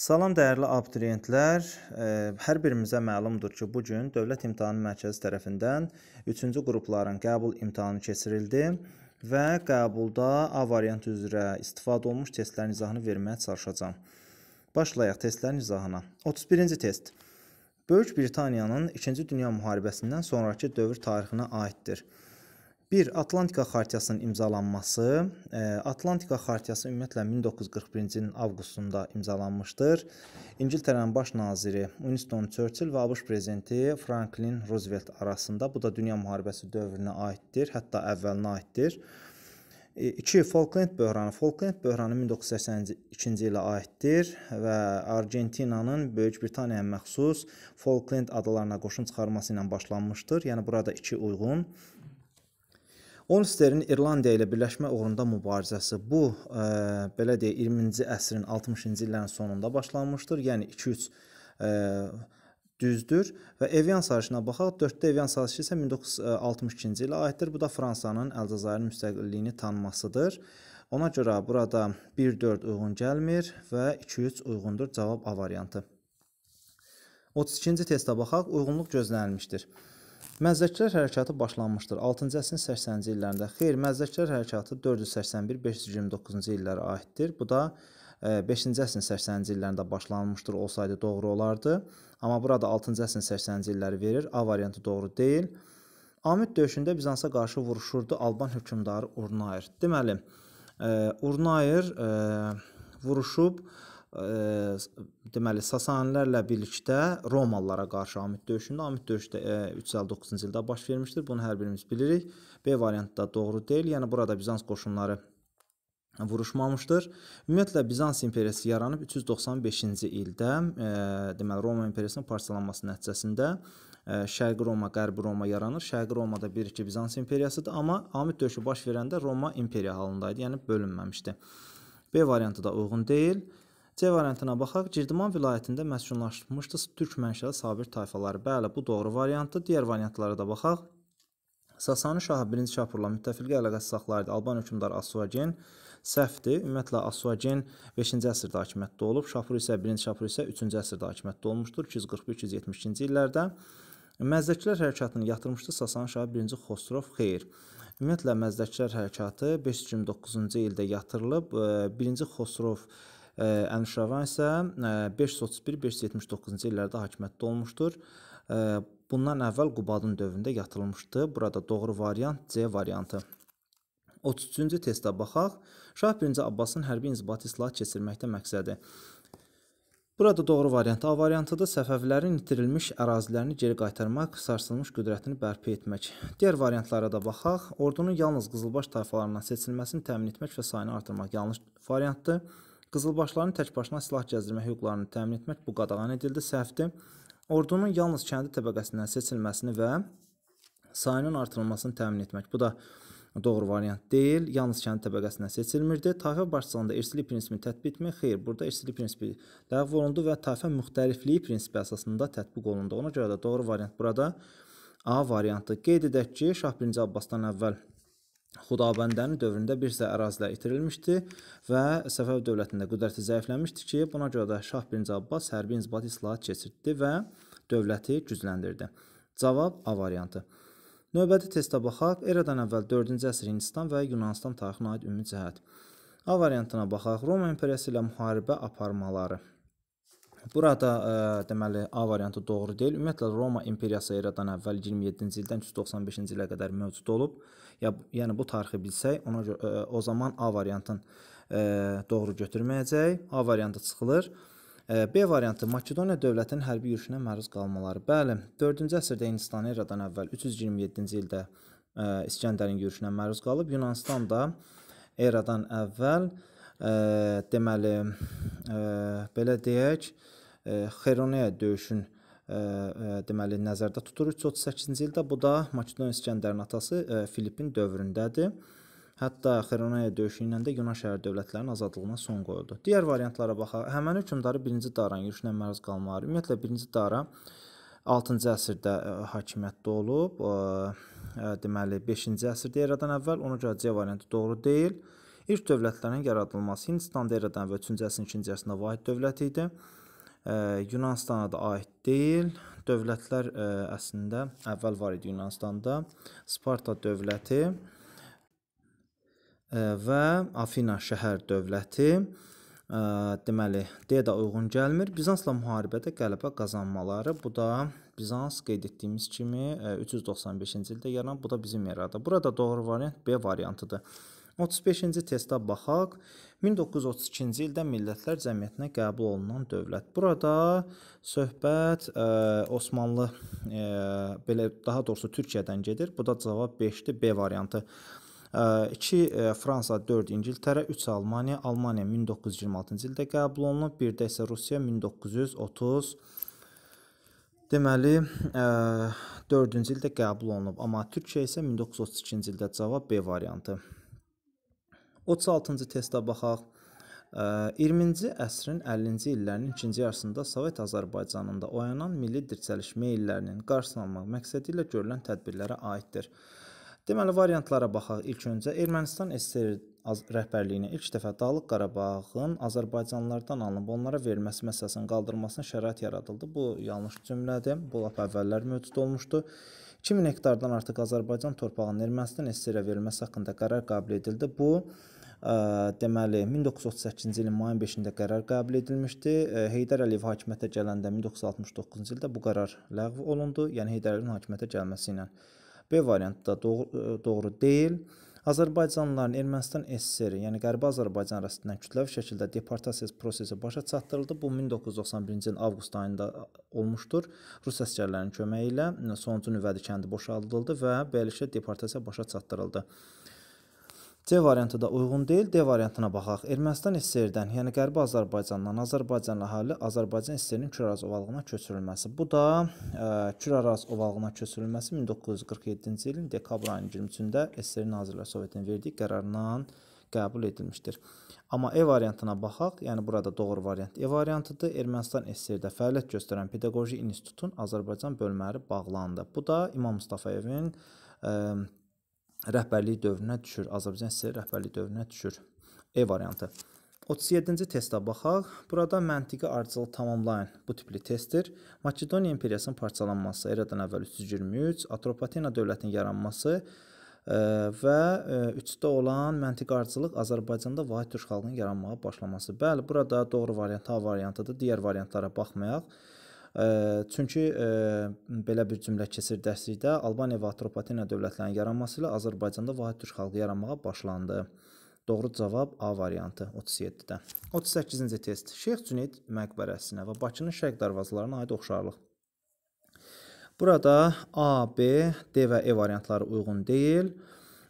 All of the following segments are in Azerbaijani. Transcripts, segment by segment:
Salam dəyərli abituriyentlər. Hər birimizə məlumdur ki, bu gün Dövlət İmtahan Mərkəzi tərəfindən 3-cü qrupların qəbul imtahanı keçirildi və qəbulda A variantı üzrə istifadə olunmuş testlərin izahını verməyə çalışacağam. Başlayaq testlərin izahına. 31-ci test. Böyük Britaniyanın 2-ci Dünya müharibəsindən sonrakı dövr tarixinə aiddir. 1. Atlantika xartiyasının imzalanması. Atlantika xartiyası ümumiyyətlə 1941-ci ilin avqustunda imzalanmışdır. İngiltərənin baş naziri Winston Churchill və ABŞ prezidenti Franklin Roosevelt arasında bu da dünya müharibəsi dövrünə aiddir, hətta əvvəlinə aiddir. 2. Falkland böhranı. Falkland böhranı 1982-ci ilə aiddir və Argentinanın Böyük Britaniyaya məxsus Falkland adalarına qoşun çıxarması ilə başlanmışdır. Yəni burada 2 uyğun Olsterin İrlandiya ilə birləşmə uğrunda mübarizəsi bu ə, e, belə deyə 20-ci əsrin 60-cı illərin sonunda başlanmışdır. Yəni 2-3 e, düzdür və Evian sazişinə baxaq. 4-də Evian sazişi isə 1962-ci ilə aiddir. Bu da Fransanın Əlcəzairin müstəqilliyini tanımasıdır. Ona görə burada 1-4 uyğun gəlmir və 2-3 uyğundur. Cavab A variantı. 32-ci testə baxaq. Uyğunluq gözlənilmişdir. Məzdəkilər hərəkatı başlanmışdır. 6-cı əsrin 80-ci illərində. Xeyr, məzdəkilər hərəkatı 481-529-cu illərə aiddir. Bu da 5-ci e, əsrin 80-ci illərində başlanmışdır olsaydı doğru olardı. Amma burada 6-cı əsrin 80-ci illəri verir. A variantı doğru deyil. Amid döyüşündə Bizansa qarşı vuruşurdu Alban hökmdarı Urnayer. Deməli, e, Urnayer e, vuruşub deməli Sasanilərlə birlikdə Romalılara qarşı Amit döyüşündə Amit döyüşü də 359-cu ildə baş vermişdir. Bunu hər birimiz bilirik. B variantı da doğru deyil. Yəni burada Bizans qoşunları vuruşmamışdır. Ümumiyyətlə Bizans imperiyası yaranıb 395-ci ildə, e, deməli Roma imperiyasının parçalanması nəticəsində e, Şərqi Roma, Qərbi Roma yaranır. Şərqi Romada 1-2 Bizans imperiyasıdır, amma Amid döyüşü baş verəndə Roma imperiya halında idi, yəni bölünməmişdi. B variantı da uyğun deyil. E, C variantına baxaq. Girdiman vilayətində məskunlaşmışdı türk mənşəli Sabir tayfaları. Bəli, bu doğru variantdır. Digər variantlara da baxaq. Sasani şahı 1-ci Şapurla müttəfiqə əlaqəsi saxlayırdı. Alban hökmdarı Asuagen səhvdir. Ümumiyyətlə Asuagen 5-ci əsrdə hakimiyyətdə olub, Şapur isə 1-ci Şapur isə 3-cü əsrdə hakimiyyətdə olmuşdur 241-272-ci illərdə. Məzdəkilər hərəkatını yatırmışdı Sasani şahı 1-ci Xosrov Xeyr. Ümumiyyətlə Məzdəkilər hərəkatı 529-cu ildə yatırılıb 1-ci Xosrov Xeyr Ənuşavan isə 531-579-cu illərdə hakimiyyətdə olmuşdur. Bundan əvvəl Qubadın dövründə yatırılmışdı. Burada doğru variant C variantı. 33-cü testə baxaq. Şah 1-ci Abbasın hərbi inzibati islahat keçirməkdə məqsədi. Burada doğru variant A variantıdır. Səfəvilərin itirilmiş ərazilərini geri qaytarmaq, sarsılmış qüdrətini bərpa etmək. Digər variantlara da baxaq. Ordunun yalnız qızılbaş tayfalarından seçilməsini təmin etmək və sayını artırmaq yanlış variantdır. Qızılbaşların təkbaşına silah gəzdirmə hüquqlarını təmin etmək bu qadağan edildi, səhvdir. Ordunun yalnız kəndi təbəqəsindən seçilməsini və sayının artırılmasını təmin etmək. Bu da doğru variant deyil. Yalnız kəndi təbəqəsindən seçilmirdi. Tayfa başçılığında irsilik prinsipini tətbiqmi? Xeyr, burada irsilik prinsipi ləğv olundu və tayfa müxtəlifliyi prinsipi əsasında tətbiq olundu. Ona görə də doğru variant burada A variantı. Qeyd edək ki, Şah 1. Abbasdan əvvəl Xudabəndənin dövründə bir sıra ərazilər itirilmişdi və Səfəvi dövlətində qüdrəti zəifləmişdi ki, buna görə də Şah 1-ci Abbas hərbi inzibati islahat keçirtdi və dövləti gücləndirdi. Cavab A variantı. Növbəti testə baxaq. Eradan əvvəl 4-cü əsr Hindistan və Yunanistan tarixinə aid ümumi cəhət. A variantına baxaq. Roma imperiyası ilə müharibə aparmaları. Burada ə, e, deməli A variantı doğru deyil. Ümumiyyətlə Roma imperiyası eradan əvvəl 27-ci ildən 395-ci ilə qədər mövcud olub. Ya yəni bu tarixi bilsək, ona görə ə, e, o zaman A variantın ə, e, doğru götürməyəcək. A variantı çıxılır. Ə, B variantı Makedoniya dövlətinin hərbi yürüşünə məruz qalmaları. Bəli, 4-cü əsrdə Hindistan eradan əvvəl 327-ci ildə ə, İskəndərin yürüşünə məruz qalıb. Yunanistan da eradan əvvəl ə, ə, deməli ə, eh, belə deyək, eh, Xeyronea döyüşün ə, ə, deməli nəzərdə tutur 338-ci ildə. Bu da Makedon İskəndərin atası ə, eh, Filippin dövründədir. Hətta Xeyronea döyüşü ilə də Yunan şəhər dövlətlərinin azadlığına son qoyuldu. Digər variantlara baxaq. Həməni hökmdarı 1-ci Daran yürüşünə məruz qalmaları. Ümumiyyətlə 1-ci Dara 6-cı əsrdə ə, hakimiyyətdə olub. Ə, ə, deməli 5-ci əsrdə eradan əvvəl. Ona görə C variantı doğru deyil. İlk dövlətlərin yaradılması Hindistanda eradan və 3-cü əsrin 2-ci əsrinə vahid dövlət idi. E, Yunanistana da aid deyil. Dövlətlər e, əslində əvvəl var idi Yunanistanda. Sparta dövləti e, və Afina şəhər dövləti ə, deməli, D də uyğun gəlmir. Bizansla müharibədə qələbə qazanmaları, bu da Bizans qeyd etdiyimiz kimi 395-ci ildə yaran, bu da bizim erada. Burada doğru variant B variantıdır. 35-ci testə baxaq. 1932-ci ildə Millətlər Cəmiyyətinə qəbul olunan dövlət. Burada söhbət ə, e, Osmanlı ə, e, belə daha doğrusu Türkiyədən gedir. Bu da cavab 5-dir, B variantı. 2 e, Fransa, 4 İngiltərə, 3 Almaniya. Almaniya 1926-cı ildə qəbul olunub, bir də isə Rusiya 1930 Deməli, 4-cü ildə qəbul olunub, amma Türkiyə isə 1932-ci ildə cavab B variantı. 36-cı testə baxaq. 20-ci əsrin 50-ci illərinin ikinci yarısında Sovet Azərbaycanında oyanan milli dirçəlişmə illərinin qarşısını almaq məqsədi ilə görülən tədbirlərə aiddir. Deməli variantlara baxaq. İlk öncə Ermənistan SSR rəhbərliyinə ilk dəfə Dağlıq Qarabağın Azərbaycanlılardan alınıb onlara verilməsi məsələsinin qaldırılmasına şərait yaradıldı. Bu yanlış cümlədir. Bu lap əvvəllər mövcud olmuşdu. 2000 hektardan artıq Azərbaycan torpağının Ermənistan SSR-ə verilməsi haqqında qərar qəbul edildi. Bu deməli 1938-ci ilin mayın 5-də qərar qəbul edilmişdi. Heydər Əliyev hakimiyyətə gələndə 1969-cu ildə bu qərar ləğv olundu, yəni Heydər Əliyevin hakimiyyətə gəlməsi ilə. B variantı da doğru, doğru deyil. Azərbaycanlıların Ermənistan SSR, yəni Qərbi Azərbaycan arasından kütləvi şəkildə deportasiya prosesi başa çatdırıldı. Bu 1991-ci ilin avqust ayında olmuşdur. Rus əsgərlərinin köməyi ilə sonuncu nüvədi kəndi boşaldıldı və beləliklə deportasiya başa çatdırıldı. C variantı da uyğun deyil. D variantına baxaq. Ermənistan SSR-dən, yəni Qərbi Azərbaycandan Azərbaycan əhali Azərbaycan SSR-nin Küraraz ovalığına köçürülməsi. Bu da ə, e, Küraraz ovalığına köçürülməsi 1947-ci ilin dekabr ayının 23-də SSR Nazirlər Sovetinin verdiyi qərarla qəbul edilmişdir. Amma E variantına baxaq, yəni burada doğru variant E variantıdır. Ermənistan SSR-də fəaliyyət göstərən pedaqoji institutun Azərbaycan bölmələri bağlandı. Bu da İmam Mustafayevin e, rəhbərlik dövrünə düşür. Azərbaycan SSR rəhbərlik dövrünə düşür. E variantı. 37-ci testə baxaq. Burada məntiqi ardıcıl tamamlayın bu tipli testdir. Makedoniya imperiyasının parçalanması eradan əvvəl 323, Atropatena dövlətinin yaranması e, və 3-də e, olan məntiqi ardıcılıq Azərbaycanda vahid türk xalqının yaranmağa başlaması. Bəli, burada doğru variant A variantıdır. Digər variantlara baxmayaq. Çünki belə bir cümlə keçir dərslikdə Albaniya və Atropatena dövlətlərinin yaranması ilə Azərbaycanda vahid türk xalqı yaranmağa başlandı. Doğru cavab A variantı 37-də. 38-ci test. Şeyx Cüneyd məqbərəsinə və Bakının şərq darvazalarına aid oxşarlıq. Burada A, B, D və E variantları uyğun deyil.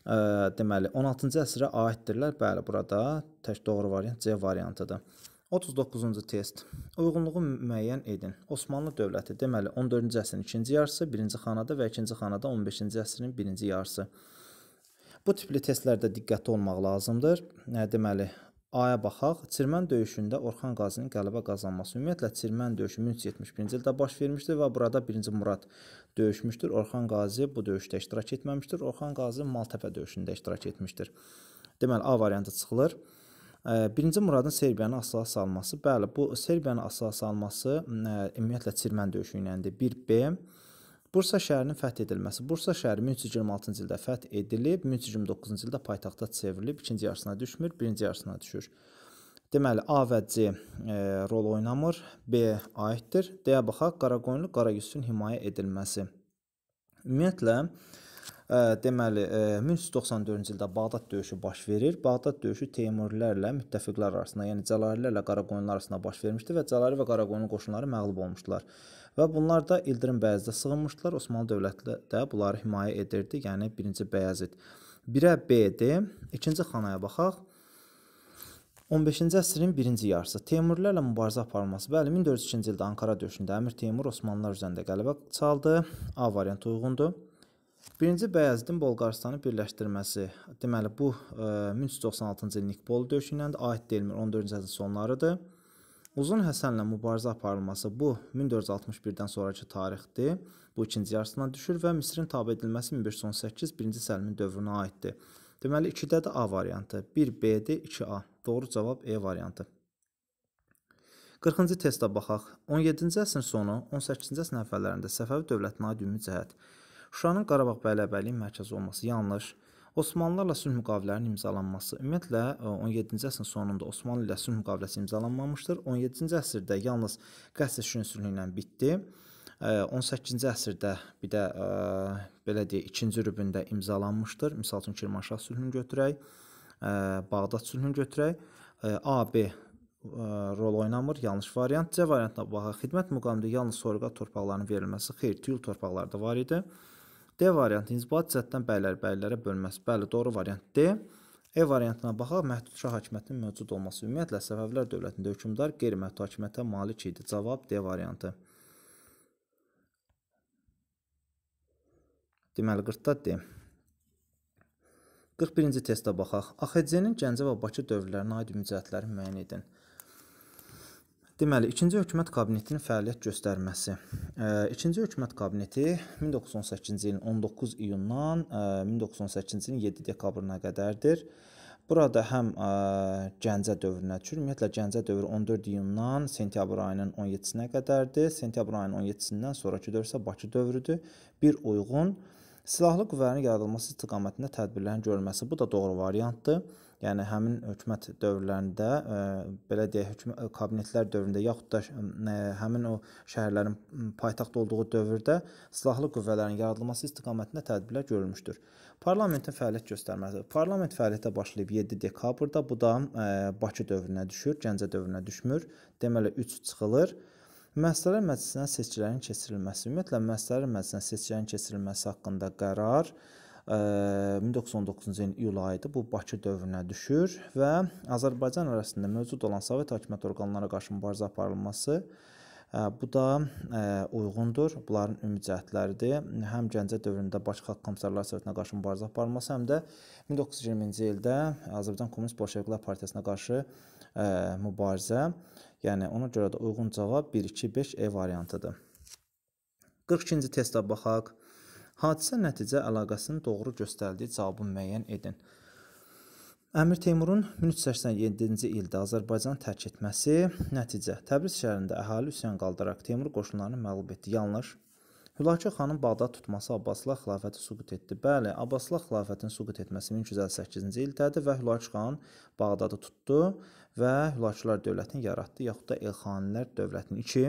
Ə, deməli 16-cı əsrə aiddirlər. Bəli, burada tək doğru variant C variantıdır. 39-cu test uyğunluğu müəyyən edin. Osmanlı dövləti deməli 14-cü əsrin 2-ci yarısı 1-ci xanada və 2-ci xanada 15-ci əsrin 1-ci yarısı. Bu tipli testlərdə diqqətli olmaq lazımdır. Deməli A-ya baxaq. Çirmən döyüşündə Orxan Qazinin qələbə qazanması ümumiyyətlə Çirmən döyüşü 1371-ci ildə baş vermişdir və burada 1-ci Murad döyüşmüşdür. Orxan Qazi bu döyüşdə iştirak etməmişdir. Orxan Qazi Maltəpə döyüşündə iştirak etmişdir. Deməli A variantı çıxılır. Birinci Muradın Serbiyanı asıla salması, bəli, bu Serbiyanı asıla salması ümumiyyətlə Çirmən döyüşü ilə idi. 1B Bursa şəhərinin fəth edilməsi. Bursa şəhəri 1326-cı ildə fəth edilib, 1329-cu ildə paytaxta çevrilib, ikinci yarısına düşmür, birinci yarısına düşür. Deməli A və C e, rol oynamır, B aiddir. D-yə baxaq, Qaraqoyunlu Qaragüzün himayə edilməsi. Ümumiyyətlə e, deməli 1394-cü ildə Bağdad döyüşü baş verir. Bağdad döyüşü Teymurilərlə müttəfiqlər arasında, yəni Cəlalilərlə Qaraqoyunlar arasında baş vermişdi və Cəlali və Qaraqoyunun qoşunları məğlub olmuşdular. Və bunlar da İldırım Bəyazıda sığınmışdılar. Osmanlı dövləti də bunları himayə edirdi, yəni 1-ci Bəyazid. 1-ə B-dir. 2-ci xanaya baxaq. 15-ci əsrin birinci yarısı Teymurilərlə mübarizə aparılması. Bəli, 1402-ci ildə Ankara döyüşündə Əmir Teymur Osmanlılar üzərində qələbə çaldı. A variantı uyğundur. Birinci Bəyəzidin Bolqarıstanı birləşdirməsi, deməli bu 1396-cı e, illik Bol döyüşünə aid deyilmir, 14-cü əsrin sonlarıdır. Uzun Həsənlə mübarizə aparılması bu 1461-dən sonrakı tarixdir. Bu ikinci yarısına düşür və Misrin tabe edilməsi 1518 1-ci Səlimin dövrünə aiddir. Deməli 2-də də A variantı, 1B-dir, 2A. Doğru cavab E variantı. 40-cı testə baxaq. 17-ci əsrin sonu, 18-ci əsrin əvvəllərində Səfəvi dövlətinə aid ümumi cəhət Şuşanın Qarabağ bələbərliyi mərkəzi olması yanlış. Osmanlılarla sülh müqavilələrinin imzalanması ümumiyyətlə 17-ci e, əsrin sonunda Osmanlı ilə sülh müqaviləsi imzalanmamışdır. 17-ci əsrdə yalnız Qəsr Şuşun sülhü ilə bitdi. 18-ci e, əsrdə bir də e, belə deyək, ikinci rübündə imzalanmışdır. Məsəl üçün Kirmanşah sülhünü götürək, Bağdad sülhünü götürək. AB rol oynamır. Yanlış variant C variantına baxaq. Xidmət müqavilədə yalnız soyurqa torpaqlarının verilməsi, xeyr, tüyül torpaqları da var idi. D variantı inzibat cəhətdən bəylər bəylərə bölməz. Bəli, doğru variant D. E variantına baxaq, məhdud şah hakimiyyətinin mövcud olması. Ümumiyyətlə, Səfəvilər dövlətində hökumdar qeyri-məhdud hakimiyyətə malik idi. Cavab D variantı. Deməli, 40-da D. 41-ci testə baxaq. AXC-nin Gəncə və Bakı dövrlərinə aid ümumi cəhətləri müəyyən edin. Deməli, 2-ci hökumət kabinetinin fəaliyyət göstərməsi. 2-ci hökumət kabineti 1918-ci ilin 19 iyundan 1918-ci ilin 7 dekabrına qədərdir. Burada həm ə, Gəncə dövrünə düşür. Ümumiyyətlə Gəncə dövrü 14 iyundan sentyabr ayının 17-sinə qədərdir. Sentyabr ayının 17-sindən sonrakı dövr isə Bakı dövrüdür. Bir uyğun silahlı qüvvələrin yaradılması istiqamətində tədbirlərin görülməsi bu da doğru variantdır yəni həmin hökumət dövrlərində ə, e, belə deyək, hökumət e, kabinetlər dövründə yaxud da ə, e, həmin o şəhərlərin paytaxt olduğu dövrdə silahlı qüvvələrin yaradılması istiqamətində tədbirlər görülmüşdür. Parlamentin fəaliyyət göstərməsi. Parlament fəaliyyətə başlayıb 7 dekabrda. Bu da ə, Bakı dövrünə düşür, Gəncə dövrünə düşmür. Deməli 3 çıxılır. Müəssisələr məclisinə seçkilərin keçirilməsi, ümumiyyətlə müəssisələr məclisinə seçkilərin keçirilməsi haqqında qərar 1919-cu ilin iyul ayıdır. Bu Bakı dövrünə düşür və Azərbaycan arasında mövcud olan Sovet hökumət orqanlarına qarşı mübarizə aparılması Bu da uyğundur. Bunların ümumi cəhətləridir. Həm Gəncə dövründə Bakı Xalq Komissarlar Sovetinə qarşı mübarizə aparılması, həm də 1920-ci ildə Azərbaycan Kommunist Bolşeviklər Partiyasına qarşı mübarizə. Yəni ona görə də uyğun cavab 1 2 5 E variantıdır. 42-ci testə baxaq. Hadisə-nəticə əlaqəsinin doğru göstərildiyi cavabı müəyyən edin. Əmir Teymurun 1387-ci ildə Azərbaycanı tərk etməsi, nəticə Təbriz şəhərində əhali üsyan qaldaraq Teymur qoşunlarını məğlub etdi. Yanlış. Hülakü xanın Bağdad tutması Abbaslı xilafəti süqut etdi. Bəli, Abbaslı xilafətin süqut etməsi 1358-ci ildədir və Hülakü xan Bağdadı tutdu və Hülakülər dövlətini yaratdı, yaxud da Elxanilər dövlətini. 2.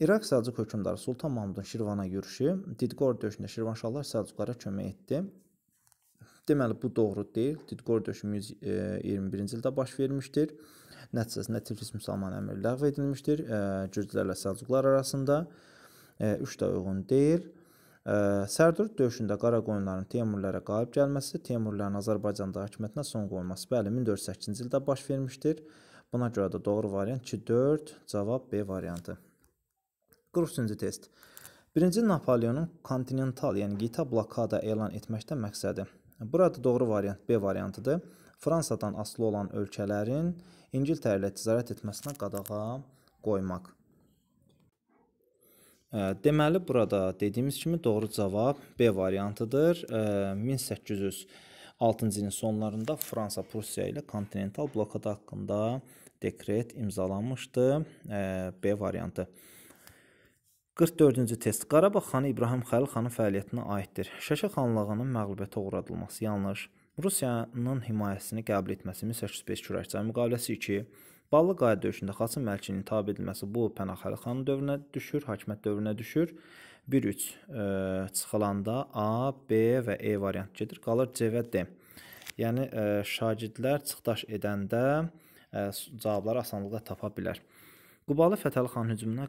İraq Səlcuq hökmdarı Sultan Mahmudun Şirvana yürüşü Didqor döyüşündə Şirvanşahlar Səlcuqlara kömək etdi. Deməli bu doğru deyil. Didqor döyüşü 121-ci e, ildə baş vermişdir. Nəticəsində Tiflis müsəlman əmri ləğv edilmişdir. Gürcülərlə e, Səlcuqlar arasında 3 e, də uyğun deyil. Sərdur döyüşündə Qaraqoyunların Teymurlara qalib gəlməsi Teymurların Azərbaycanda hakimiyyətinə son qoyulması bəli 1408-ci ildə baş vermişdir. Buna görə də doğru variant 2-4, cavab B variantı. 43-cü test. 1-ci Napoleonun kontinental, yəni qita blokada elan etməkdə məqsədi. Burada doğru variant B variantıdır. Fransadan asılı olan ölkələrin İngiltərə ilə ticarət etməsinə qadağa qoymaq. Deməli, burada dediyimiz kimi doğru cavab B variantıdır. 1806-cı ilin sonlarında Fransa Prusiya ilə kontinental blokada haqqında dekret imzalanmışdı. B variantı. 44-cü test Qarabağ xanı İbrahim Xəlil xanın fəaliyyətinə aiddir. Şəşə xanlığının məğlubiyyətə uğradılması yanlış. Rusiyanın himayəsini qəbul etməsi 1805 Kürəkçay müqaviləsi 2, Ballı qaya döyüşündə Xaçın məlkinin tabe edilməsi bu Pənah Xəlil xanın dövrünə düşür, hakimiyyət dövrünə düşür. 1-3 e, çıxılanda A, B və E variantı gedir. Qalır C və D. Yəni e, şagirdlər çıxdaş edəndə e, cavabları asanlıqla tapa bilər. Qubalı Fətəli xan hücumuna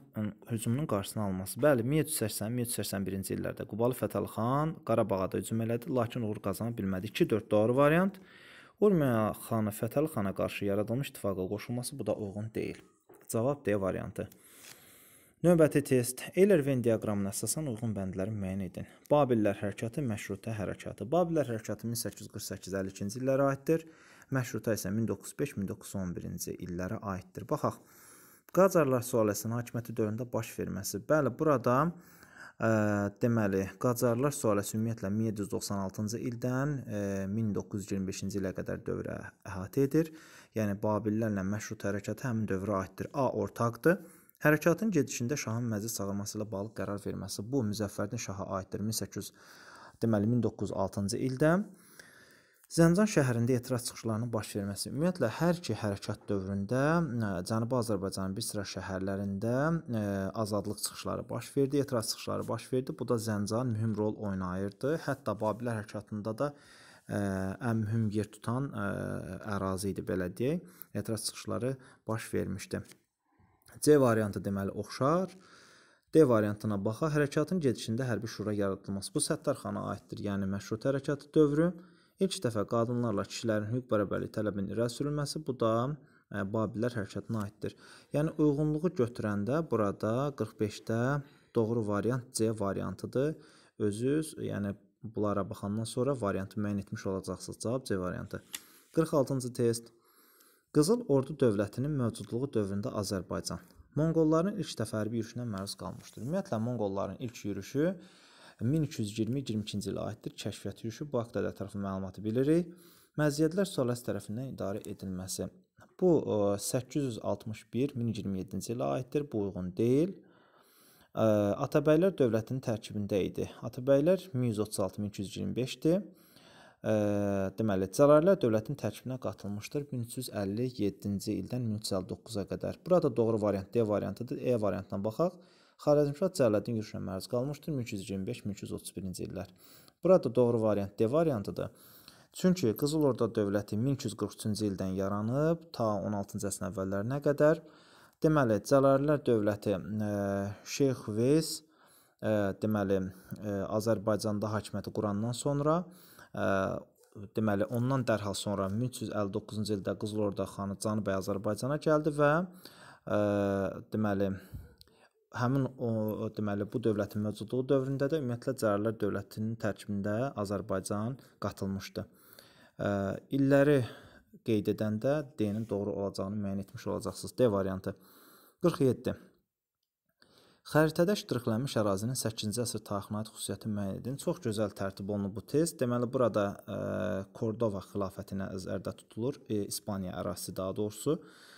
hücumunun qarşısını alması. Bəli, 1380-1381-ci illərdə Qubalı Fətəli xan Qarabağa da hücum elədi, lakin uğur qazana bilmədi. 2-4 doğru variant. Urmiya xanı Fətəli xana qarşı yaradılmış ittifaqa qoşulması bu da uyğun deyil. Cavab D variantı. Növbəti test. Eyler-Venn diaqramına əsasən uyğun bəndləri müəyyən edin. Babillər hərəkatı Məşrutə hərəkatı. Babillər hərəkatı 1848-52-ci illərə aiddir. Məşrutə isə 1905-1911-ci illərə aiddir. Baxaq. Qacarlar sülaləsinin hakimiyyəti dövründə baş verməsi. Bəli, burada ə, e, deməli Qacarlar sülaləsi ümumiyyətlə 1796-cı ildən ə, e, 1925-ci ilə qədər dövrə əhatə edir. Yəni Babillərlə məşrut hərəkatı həmin dövrə aiddir. A ortaqdır. Hərəkatın gedişində şahın məclis çağırması ilə bağlı qərar verməsi bu Müzəffərdin şaha aiddir. 1800 deməli 1906-cı ildə Zəncan şəhərində etiraz çıxışlarının baş verməsi ümumiyyətlə hər iki hərəkat dövründə Cənubi Azərbaycanın bir sıra şəhərlərində ə, azadlıq çıxışları baş verdi, etiraz çıxışları baş verdi. Bu da Zəncan mühüm rol oynayırdı. Hətta Babillər hərəkatında da ə, ən mühüm yer tutan ə, ərazi idi belə deyək. Etiraz çıxışları baş vermişdi. C variantı deməli oxşar. D variantına baxa hərəkatın gedişində hərbi şura yaradılması. Bu Səttarxana aiddir, yəni məşrutə hərəkatı dövrü. İlk dəfə qadınlarla kişilərin hüquq bərabərliyi tələbinin irəli sürülməsi bu da e, Babillər hərəkatına aiddir. Yəni uyğunluğu götürəndə burada 45-də doğru variant C variantıdır. Özünüz, yəni bunlara baxandan sonra variantı müəyyən etmiş olacaqsınız. Cavab C variantı. 46-cı test. Qızıl Ordu dövlətinin mövcudluğu dövründə Azərbaycan Monqolların ilk dəfə hərbi yürüşünə məruz qalmışdır. Ümumiyyətlə Monqolların ilk yürüşü 1220-22-ci ilə aiddir. Kəşfiyyat yürüşü bu haqda da ətraflı məlumatı bilirik. Məziyyətlər sualəs tərəfindən idarə edilməsi. Bu 861-1027-ci e, ilə aiddir. Bu uyğun deyil. E, Atabəylər dövlətinin tərkibində idi. Atabəylər 1362-1225-dir. E, deməli, Cərarilər dövlətin tərkibinə qatılmışdır 1357-ci ildən 1359-a qədər. Burada doğru variant D variantıdır. E variantına baxaq. Xarəzmşah Cələddin yürüşünə məruz qalmışdır 1225-1231-ci illər. Burada doğru variant D variantıdır. Çünki Qızıl Orda dövləti 1243-cü ildən yaranıb ta 16-cı əsrin əvvəllərinə qədər. Deməli, Cəlalilər dövləti ə, Şeyx Veys ə, deməli ə, Azərbaycanda hakimiyyəti qurandan sonra ə, deməli ondan dərhal sonra 1359-cu ildə Qızıl Orda xanı Cənubi Azərbaycana gəldi və ə, deməli həmin o deməli bu dövlətin mövcudluğu dövründə də ümumiyyətlə Cərlər dövlətinin tərkibində Azərbaycan qatılmışdı. Ə, illəri qeyd edəndə D-nin doğru olacağını müəyyən etmiş olacaqsınız. D variantı 47. Xəritədə iştiraklanmış ərazinin 8-ci əsr tarixinə aid xüsusiyyəti müəyyən edin. Çox gözəl tərtib olunub bu test. Deməli burada ə, Kordova xilafətinə nəzərdə tutulur, e, İspaniya ərazisi daha doğrusu. Ə,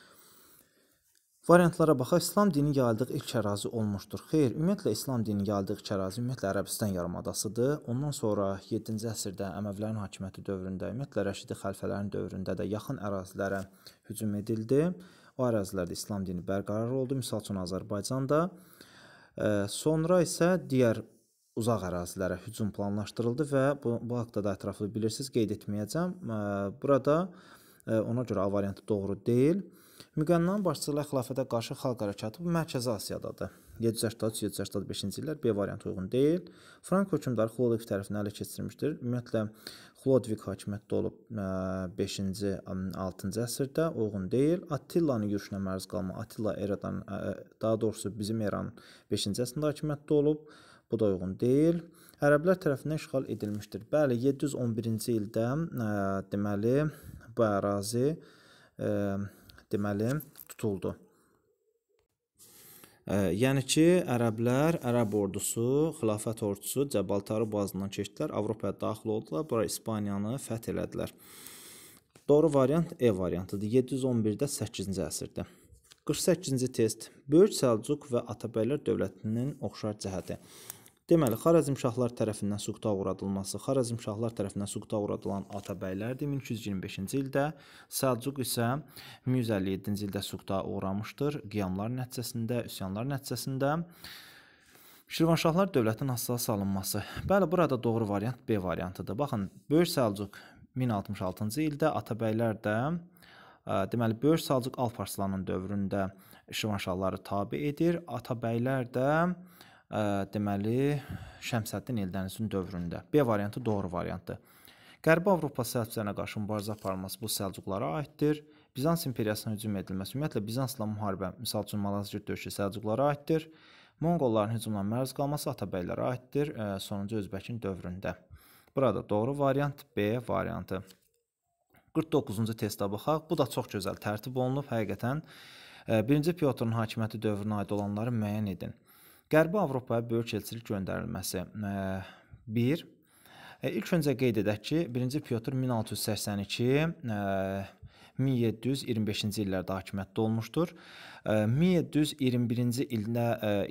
Variantlara baxaq, İslam dini yayıldıq ilk ərazi olmuşdur. Xeyr, ümumiyyətlə İslam dini yayıldıq ilk ərazi ümumiyyətlə Ərəbistan yarımadasıdır. Ondan sonra 7-ci əsrdə Əməvilərin hakimiyyəti dövründə, ümumiyyətlə Rəşidi xəlifələrin dövründə də yaxın ərazilərə hücum edildi. O ərazilərdə İslam dini bərqərar oldu, məsəl üçün Azərbaycanda. Sonra isə digər uzaq ərazilərə hücum planlaşdırıldı və bu, bu haqqda da ətraflı bilirsiniz, qeyd etməyəcəm. Burada ona görə A variantı doğru deyil. Müqənnanın başçılığı xilafətə qarşı xalq hərəkatı bu Mərkəzi Asiyadadır. 784-785-ci illər B variantı uyğun deyil. Frank hökmdarı Xlodvig tərəfindən ələ keçirilmişdir. Ümumiyyətlə Xlodvig hakimiyyətdə olub 5-ci 6-cı əsrdə uyğun deyil. Attilanın yürüşünə məruz qalma Attila eradan daha doğrusu bizim eranın 5-ci əsrində hakimiyyətdə olub. Bu da uyğun deyil. Ərəblər tərəfindən işğal edilmişdir. Bəli, 711-ci ildə ə, deməli bu ərazi ə, deməli tutuldu. Yəni ki, ərəblər, ərəb ordusu, xilafət ordusu Cəbaltarı boğazından keçdilər, Avropaya daxil oldular, bura İspaniyanı fəth elədilər. Doğru variant E variantıdır. 711-də 8-ci əsrdə. 48-ci test. Böyük Səlcuq və Atabəylər dövlətinin oxşar cəhəti. Deməli, Xarəzmşahlar tərəfindən suqta uğradılması, Xarəzmşahlar tərəfindən suqta uğradılan Atabəylərdir 1225-ci ildə, Səlcuq isə 1157-ci ildə suqta uğramışdır, qiyamlar nəticəsində, üsyanlar nəticəsində. Şirvanşahlar dövlətinin hassas alınması. Bəli, burada doğru variant B variantıdır. Baxın, Böyük Səlcuq 1066-cı ildə, Atabəylər də e, deməli Böyük Səlcuq Alparslanın dövründə Şirvanşahları tabe edir. Atabəylər də deməli Şəmsəddin Eldənizin dövründə. B variantı doğru variantdır. Qərbi Avropa səlcuqlarına qarşı mübarizə aparılması bu səlcuqlara aiddir. Bizans imperiyasına hücum edilməsi ümumiyyətlə Bizansla müharibə, məsəl üçün Malazgirt döyüşü səlcuqlara aiddir. Monqolların hücumuna məruz qalması Atabəylərə aiddir, sonuncu Özbəkin dövründə. Burada doğru variant B variantı. 49-cu testə baxaq. Bu da çox gözəl tərtib olunub həqiqətən. 1-ci Piotrun hakimiyyəti dövrünə aid olanları müəyyən edin. Qərbi Avropaya böyükelçilik göndərilməsi. 1. E, e, ilk öncə qeyd edək ki, 1-ci Pyotr 1682 1725-ci e, illərdə hakimiyyətdə olmuşdur. 1721-ci ildə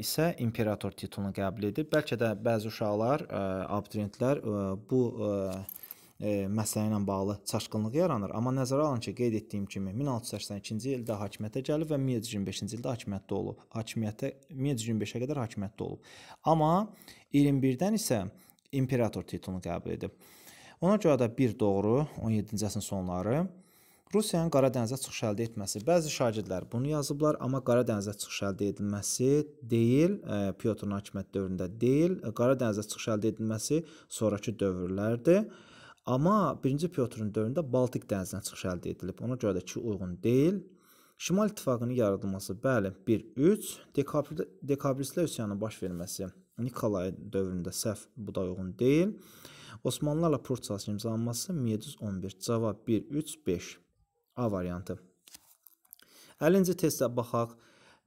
isə imperator titulunu qəbul edib. Bəlkə də bəzi uşaqlar, abituriyentlər bu e, məsələ ilə bağlı çaşqınlıq yaranır. Amma nəzərə alın ki, qeyd etdiyim kimi 1682-ci ildə hakimiyyətə gəlib və 1725-ci ildə hakimiyyətdə olub. Hakimiyyətə 1725-ə qədər hakimiyyətdə olub. Amma 21-dən isə imperator titulunu qəbul edib. Ona görə də 1 doğru 17-ci əsrin sonları Rusiyanın Qara dənizə çıxış əldə etməsi. Bəzi şagirdlər bunu yazıblar, amma Qara dənizə çıxış əldə edilməsi deyil, e, Pyotrun hakimiyyət dövründə deyil, Qara dənizə çıxış əldə edilməsi sonrakı dövrlərdir. Amma 1-ci Pyotrun dövründə Baltik dənizinə çıxış əldə edilib. Ona görə də ki uyğun deyil. Şimal İttifaqının yaradılması, bəli, 1-3, dekabristlər üsyanının baş verməsi Nikolay dövründə səhv bu da uyğun deyil. Osmanlılarla Prussiya imzalanması 1711, cavab 1-3-5. A variantı. 50-ci testə baxaq.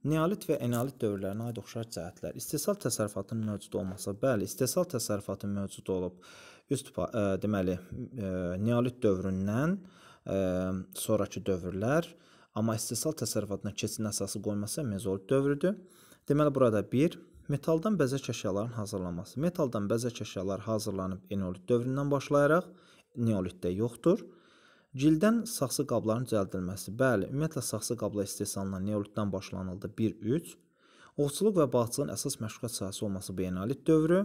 Neolit və enolit dövrlərinə aid oxşar cəhətlər. İstehsal təsərrüfatının mövcud olması. Bəli, istehsal təsərrüfatı mövcud olub. 100 ə, e, deməli ə, e, neolit dövründən ə, e, sonrakı dövrlər, amma istehsal təsərrüfatına keçid əsası qoyması mezolit dövrüdür. Deməli burada 1 metaldan bəzək əşyalarının hazırlanması. Metaldan bəzək əşyalar hazırlanıb enolit dövründən başlayaraq neolitdə yoxdur. Gildən saxsı qabların düzəldilməsi. Bəli, ümumiyyətlə saxsı qabla istehsalına neolitdən başlanıldı 1-3. Ovçuluq və bağçılığın əsas məşğuliyyət sahəsi olması eneolit dövrü.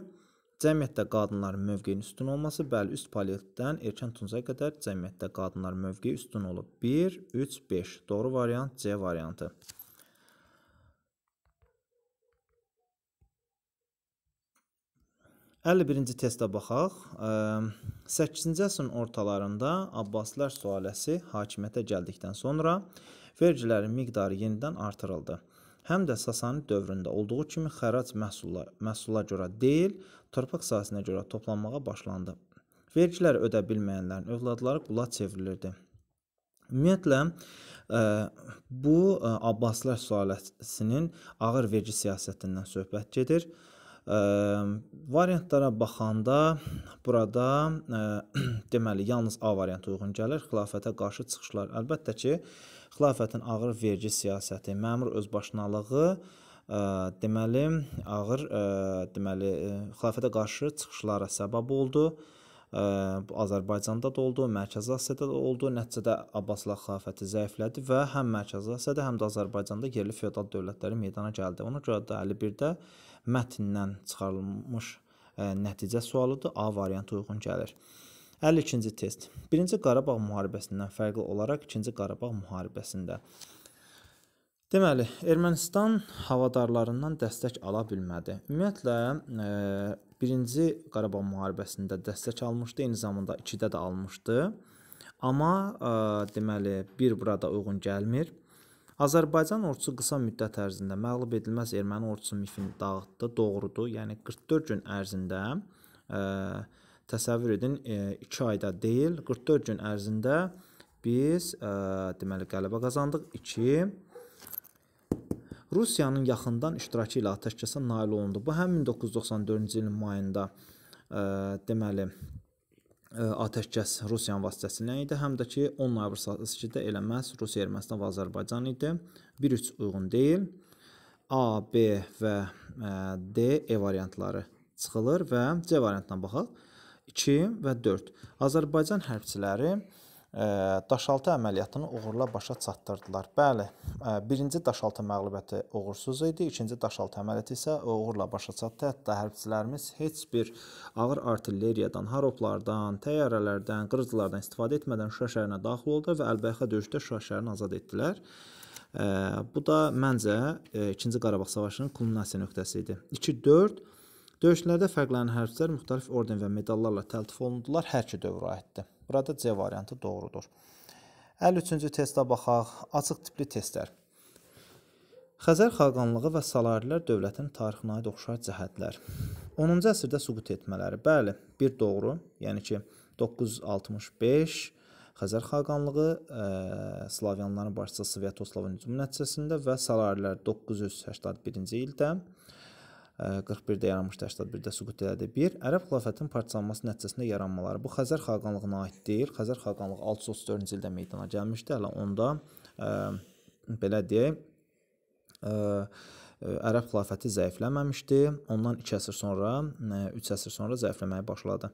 Cəmiyyətdə qadınların mövqeyinin üstün olması, bəli, üst paleolitdən erkən tuncaya qədər cəmiyyətdə qadınların mövqeyi üstün olub. 1, 3, 5. Doğru variant C variantı. Əli birinci testə baxaq. 8-ci əsrin ortalarında Abbasilər sülaləsi hakimiyyətə gəldikdən sonra vergilərin miqdarı yenidən artırıldı həm də Sasani dövründə olduğu kimi xərac məhsullar, məhsula görə deyil, torpaq sahəsinə görə toplanmağa başlandı. Vergilər ödə bilməyənlərin övladları qula çevrilirdi. Ümumiyyətlə ə, e, bu ə, e, Abbaslar sülaləsinin ağır vergi siyasətindən söhbət gedir. Ə, e, variantlara baxanda burada ə, deməli yalnız A variantı uyğun gəlir xilafətə qarşı çıxışlar. Əlbəttə ki, Xilafətin ağır vergi siyasəti, məmur özbaşınalığı ə, deməli ağır ə, deməli ə, xilafətə qarşı çıxışlara səbəb oldu. Ə, Azərbaycanda da oldu, Mərkəzi Asiyada da oldu. Nəticədə Abbaslı xilafəti zəiflədi və həm Mərkəzi Asiyada, həm də Azərbaycanda yerli feodal dövlətləri meydana gəldi. Ona görə də 51-də mətndən çıxarılmış ə, nəticə sualıdır. A variantı uyğun gəlir. 52-ci test. 1-ci Qarabağ müharibəsindən fərqli olaraq 2-ci Qarabağ müharibəsində deməli, Ermənistan havadarlarından dəstək ala bilmədi. Ümumiyyətlə 1-ci e, Qarabağ müharibəsində dəstək almışdı, eyni zamanda 2-də də almışdı. Amma e, deməli, bir burada uyğun gəlmir. Azərbaycan ordusu qısa müddət ərzində məğlub edilməz erməni ordusu mifini dağıtdı, doğrudur. Yəni 44 gün ərzində ə, e, Təsəvvür edin, 2 e, ayda deyil, 44 gün ərzində biz e, deməli qələbə qazandıq. 2 Rusiyanın yaxından iştirakı ilə atəşkəsə nail olundu. Bu həm 1994-cü ilin mayında e, deməli atəşkəs Rusiyanın vasitəsilə idi, həm də ki 10 noyabr sazişində elə məhz Rusiya, Ermənistan və Azərbaycan idi. 1-3 uyğun deyil. A, B və D E variantları çıxılır və C variantına baxaq. 2 və 4. Azərbaycan hərbçiləri e, daşaltı əməliyyatını uğurla başa çatdırdılar. Bəli, e, birinci daşaltı məğlubiyyəti uğursuz idi, ikinci daşaltı əməliyyatı isə uğurla başa çatdı. Hətta hərbçilərimiz heç bir ağır artilleriyadan, haroplardan, təyyarələrdən, qırıcılardan istifadə etmədən Şuşa şəhərinə daxil oldu və Əlbəyxə döyüşdə Şuşa şəhərini azad etdilər. E, bu da məncə 2-ci Qarabağ savaşının kulminasiya nöqtəsi idi. 2-4 Döyüşlərdə fərqlənən hərflər müxtəlif orden və medallarla təltif olundular hər iki dövrə aiddir. Burada C variantı doğrudur. 53-cü testə baxaq. Açıq tipli testlər. Xəzər xaqanlığı və Salarilər dövlətinin tarixinə aid oxşar cəhətlər. 10-cu əsrdə süqut etmələri. Bəli, bir doğru, yəni ki 965 Xəzər xaqanlığı ə, e, Slavyanların başçısı Sviatoslavın hücumu nəticəsində və Salarilər 981-ci ildə 41-də yaranmışdı, 81-də süqut elədi. 1. Ərəb xilafətinin parçalanması nəticəsində yaranmaları. Bu Xəzər xaqanlığına aiddir. Xəzər xaqanlığı 634-cü ildə meydana gəlmişdi. Hələ onda ə, belə deyək, ə, Ərəb xilafəti zəifləməmişdi. Ondan 2 əsr sonra, 3 əsr sonra zəifləməyə başladı.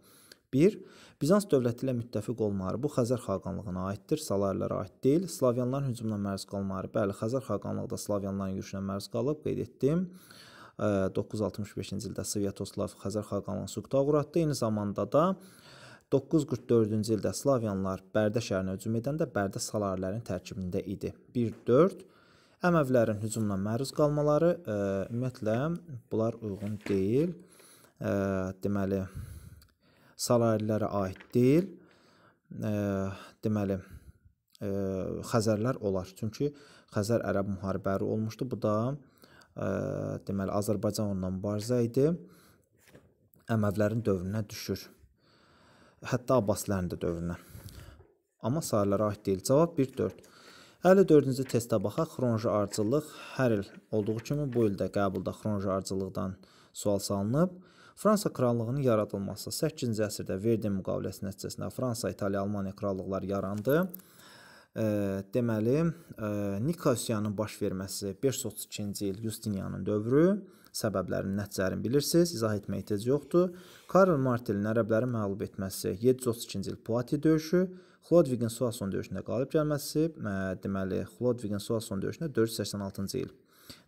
1. Bizans dövləti ilə müttəfiq olmaları bu Xəzər xaqanlığına aiddir, Salarilərə aid deyil. Slavyanların hücumuna məruz qalmaları, bəli, Xəzər xaqanlığı da Slavyanların yürüşünə məruz qalıb, qeyd etdim. Ə, 965-ci ildə Svetoslav Xəzər xaqanın suqta uğratdı. Eyni zamanda da 944-cü ildə Slavyanlar Bərdə şəhərinə hücum edəndə Bərdə salarlərin tərkibində idi. 1-4 Əməvlərin hücumuna məruz qalmaları ə, ümumiyyətlə bunlar uyğun deyil. Ə, deməli salarilərə aid deyil. Ə, deməli ə, Xəzərlər olar. Çünki Xəzər ərəb müharibəri olmuşdu. Bu da deməli Azərbaycan onunla mübarizə idi. Əməvlərin dövrünə düşür. Hətta Abbaslərin də dövrünə. Amma sayılara aid deyil. Cavab 1-4. 54-cü testə baxaq. Xronoloji arıcılıq hər il olduğu kimi bu il də qəbulda xronoloji arıcılıqdan sual salınıb. Fransa krallığının yaradılması 8-ci əsrdə Verdun müqaviləsi nəticəsində Fransa, İtaliya, Almaniya krallıqları yarandı deməli Nikosiyanın baş verməsi 532-ci il Justinianın dövrü səbəblərin nəticələrini bilirsiniz, izah etmək ehtiyac yoxdur. Karl Martelin ərəbləri məğlub etməsi 732-ci il Puati döyüşü, Xlodviqin Suason döyüşündə qalib gəlməsi, deməli Xlodviqin Suason döyüşündə 486-cı il.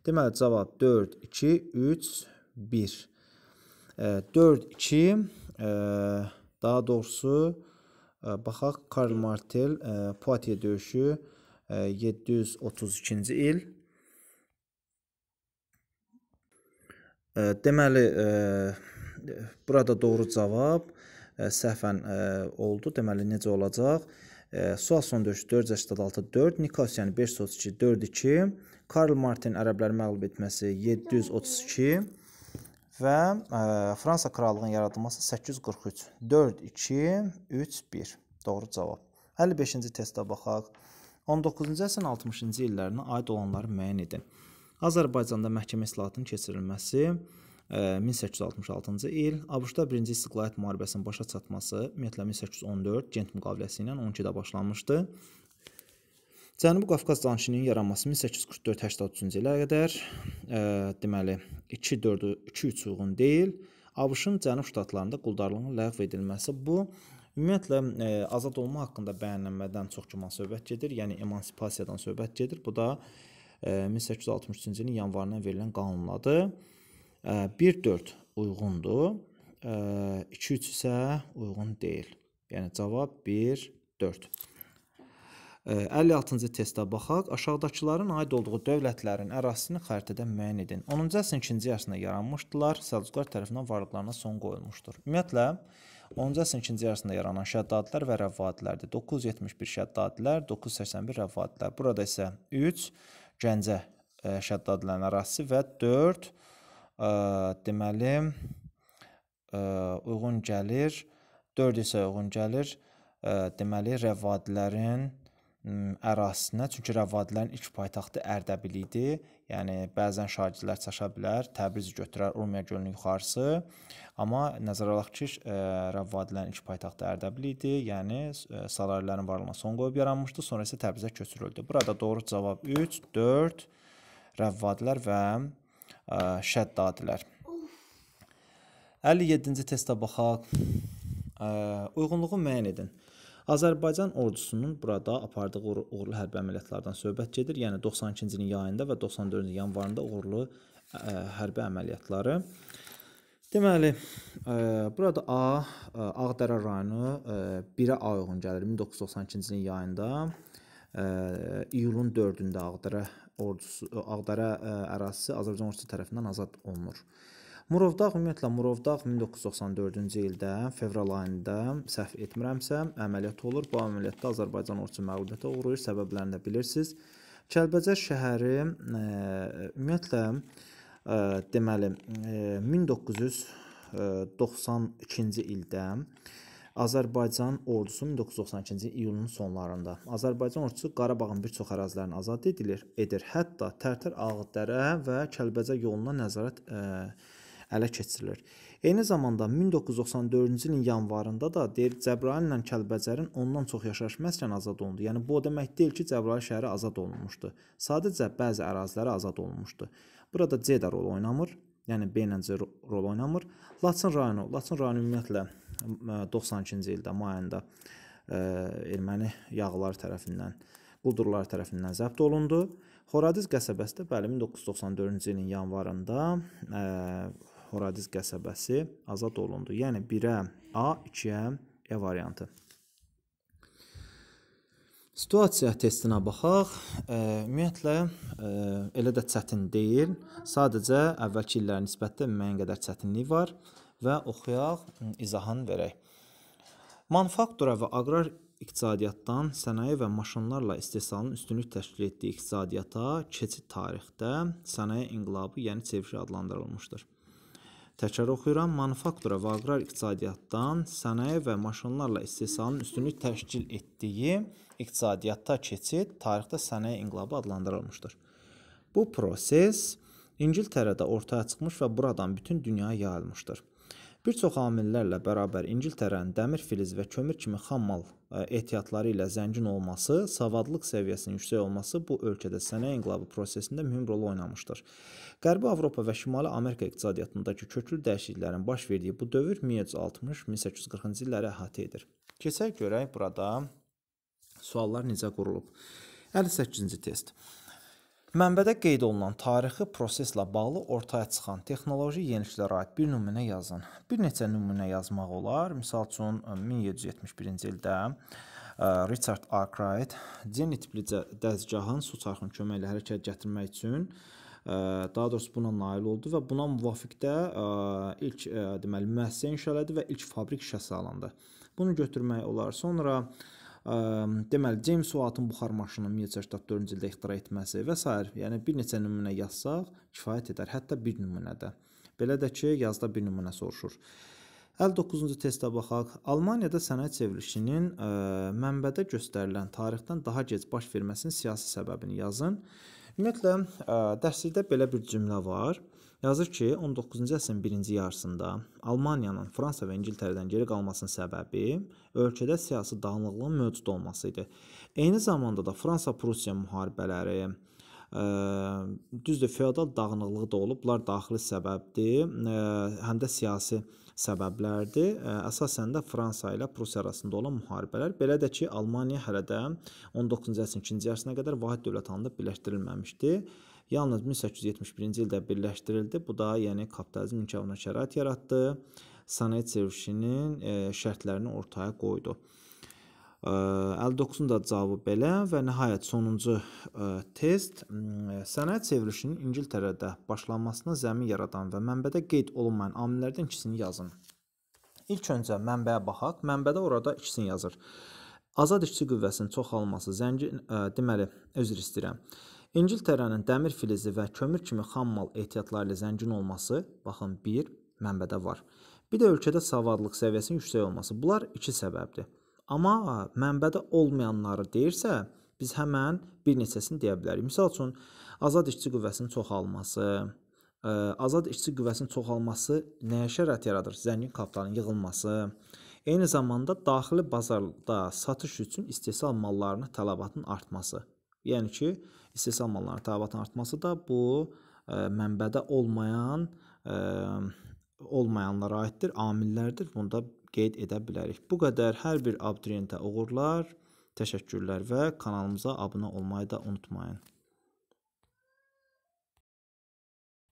Deməli cavab 4 2 3 1. 4 2 daha doğrusu Baxaq, Karl Martel Poitier döyüşü 732-ci il. Deməli, burada doğru cavab səhvən oldu. Deməli, necə olacaq? Suasson döyüşü 486-4, Nikosyan 532-4-2, Karl Martin ərəbləri məğlub etməsi 732 və ə, e, Fransa krallığının yaradılması 843. 4 2 3 1. Doğru cavab. 55-ci testə baxaq. 19-cu əsrin 60-cı illərinə aid olanları müəyyən edin. Azərbaycanda məhkəmə islahatının keçirilməsi 1866-cı e, il, ABŞ-da 1-ci İstiqlaliyyət müharibəsinin başa çatması, ümumiyyətlə 1814 Gent müqaviləsi ilə 12-də başlanmışdı. Cənubi Qafqaz danışığının yaranması 1844-83-cü ilə qədər ə, deməli 2-4 2-3 uğun deyil, ABŞ-ın cənub ştatlarında quldarlığın ləğv edilməsi bu ümumiyyətlə ə, azad olma haqqında bəyannmədən çox güman söhbət gedir, yəni emansipasiyadan söhbət gedir. Bu da 1863-cü ilin yanvarına verilən qanunladır. 1-4 uyğundur, 2-3 isə uyğun deyil. Yəni cavab 1-4. 56-cı testə baxaq. Aşağıdakıların aid olduğu dövlətlərin ərazisini xəritədə müəyyən edin. 10-cu əsrin 2-ci əsrində yaranmışdılar. Səlcuqlar tərəfindən varlıqlarına son qoyulmuşdur. Ümumiyyətlə 10-cu əsrin 2-ci əsrində yaranan Şəddadilər və Rəvvadilər 971 Şəddadilər, 981 Rəvvadilər. Burada isə 3 Gəncə Şəddadilərin ərazisi və 4 ə, deməli ə, uyğun gəlir, 4 isə uyğun gəlir, ə, deməli Rəvvadilərin ərazisinə, çünki Rəvadilərin ilk paytaxtı Ərdəbil idi. Yəni bəzən şagirdlər çaşa bilər, Təbriz götürər, Urmiya gölünün yuxarısı. Amma nəzərə alaq ki, Rəvadilərin ilk paytaxtı Ərdəbil idi. Yəni Salarilərin varlığına son qoyub yaranmışdı, sonra isə Təbrizə köçürüldü. Burada doğru cavab 3, 4 Rəvvadilər və Şəddadilər. 57-ci testə baxaq. Uyğunluğu müəyyən edin. Azərbaycan ordusunun burada apardığı uğurlu hərbi əməliyyatlardan söhbət gedir. Yəni 92-ci ilin yayında və 94-cü yanvarında uğurlu ə, hərbi əməliyyatları. Deməli, ə, burada A Ağdərə rayonu 1-ə A uyğun gəlir 1992-ci ilin yayında. Ə, iyulun 4-də Ağdərə ordusu Ağdərə ə, ərazisi Azərbaycan ordusu tərəfindən azad olunur. Murovdağ ümumiyyətlə Murovdağ 1994-cü ildə fevral ayında səhv etmirəmsə əməliyyat olur. Bu əməliyyatda Azərbaycan ordusu məğlubiyyətə uğrayır. Səbəblərini də bilirsiniz. Kəlbəcər şəhəri ə, e, ümumiyyətlə ə, e, deməli 1992-ci e, ildə Azərbaycan ordusu 1992-ci iyulun sonlarında Azərbaycan ordusu Qarabağın bir çox ərazilərini azad edilir, edir. Hətta Tərtər Ağdərə və Kəlbəcər yoluna nəzarət edir ələ keçirilir. Eyni zamanda 1994-cü ilin yanvarında da deyir Cəbrayil ilə Kəlbəcərin ondan çox yaşayış məskən azad olundu. Yəni bu o demək deyil ki, Cəbrayil şəhəri azad olunmuşdu. Sadəcə bəzi əraziləri azad olunmuşdu. Burada C də rol oynamır. Yəni B ilə C rol oynamır. Laçın rayonu, Laçın rayonu ümumiyyətlə 92-ci ildə may ayında erməni yağıları tərəfindən, quldurlar tərəfindən zəbt olundu. Horadiz qəsəbəsi də bəli 1994-cü ilin yanvarında ə, Horadiz qəsəbəsi azad olundu. Yəni 1-ə A, 2-ə E variantı. Situasiya testinə baxaq. Ümumiyyətlə elə də çətin deyil. Sadəcə əvvəlki illərə nisbətdə müəyyən qədər çətinlik var və oxuyaq, izahını verək. Manufaktura və aqrar iqtisadiyyatdan sənaye və maşınlarla istehsalın üstünlük təşkil etdiyi iqtisadiyyata keçid tarixdə sənaye inqilabı, yəni çevriliş adlandırılmışdır. Təkrar oxuyuram. Manufaktura və aqrar iqtisadiyyatdan sənaye və maşınlarla istehsalın üstünlük təşkil etdiyi iqtisadiyyatda keçid tarixdə sənaye inqilabı adlandırılmışdır. Bu proses İngiltərədə ortaya çıxmış və buradan bütün dünyaya yayılmışdır. Bir çox amillərlə bərabər İngiltərənin dəmir filiz və kömür kimi xammal e, ehtiyatları ilə zəngin olması, savadlıq səviyyəsinin yüksək olması bu ölkədə sənaye inqilabı prosesində mühüm rol oynamışdır. Qərbi Avropa və Şimali Amerika iqtisadiyyatındakı köklü dəyişikliklərin baş verdiyi bu dövr 1760-1840-cı illəri əhatə edir. Keçək görək burada suallar necə qurulub. 58-ci test. Mənbədə qeyd olunan tarixi proseslə bağlı ortaya çıxan texnoloji yeniliklərə aid bir nümunə yazın. Bir neçə nümunə yazmaq olar. Məsəl üçün 1771-ci ildə Richard Arkwright Cenni tiplicə dəzgahın su çarxının köməyi ilə hərəkətə gətirmək üçün daha doğrusu buna nail oldu və buna müvafiq də ilk deməli müəssisə inşa elədi və ilk fabrik işə salındı. Bunu götürmək olar. Sonra Deməli James Watt-ın buxar maşınının 1784-cü ildə ixtira etməsi və s. yəni bir neçə nümunə yazsaq kifayət edər, hətta bir nümunədə. Belə də ki, yazda bir nümunə soruşur. 59-cu testə baxaq. Almaniyada sənaye çevrilişinin ə, mənbədə göstərilən tarixdən daha gec baş verməsinin siyasi səbəbini yazın. Ümumiyyətlə ə, dərslikdə belə bir cümlə var. Yazır ki, 19-cu əsrin birinci yarısında Almaniyanın Fransa və İngiltərədən geri qalmasının səbəbi ölkədə siyasi dağınıqlığın mövcud olması idi. Eyni zamanda da Fransa-Prusiya müharibələri, ə, e, düzdür, feodal dağınıqlığı da olub, bunlar daxili səbəbdir, ə, e, həm də siyasi səbəblərdir. Ə, e, əsasən də Fransa ilə Prusiya arasında olan müharibələr. Belə də ki, Almaniya hələ də 19-cu əsrin 2-ci yarısına qədər vahid dövlət halında birləşdirilməmişdi. Yalnız 1871-ci ildə birləşdirildi. Bu da yəni kapitalizm inkişafına şərait yaratdı. Sənət çevrilişinin e, şərtlərini ortaya qoydu. E, 59-un da cavabı belə və nəhayət sonuncu e, test e, sənət çevrilişinin İngiltərədə başlanmasına zəmin yaradan və mənbədə qeyd olunmayan amillərdən ikisini yazın. İlk öncə mənbəyə baxaq. Mənbədə orada ikisini yazır. Azad işçi qüvvəsinin çoxalması, zəngin, ə, e, deməli, üzr istəyirəm. İngiltərənin dəmir filizi və kömür kimi xammal ehtiyatları ilə zəngin olması, baxın, bir mənbədə var. Bir də ölkədə savadlıq səviyyəsinin yüksək olması. Bunlar iki səbəbdir. Amma mənbədə olmayanları deyirsə, biz həmən bir neçəsini deyə bilərik. Məsəl üçün, azad işçi qüvvəsinin çoxalması, ə, e, azad işçi qüvvəsinin çoxalması nəyə şərait yaradır? Zəngin kapitalın yığılması, eyni zamanda daxili bazarda satış üçün istehsal mallarının tələbatının artması. Yəni ki, istehsal mallarının tələbatın artması da bu ə, e, mənbədə olmayan ə, e, olmayanlara aiddir, amillərdir. Bunu da qeyd edə bilərik. Bu qədər hər bir abituriyentə uğurlar, təşəkkürlər və kanalımıza abunə olmayı da unutmayın.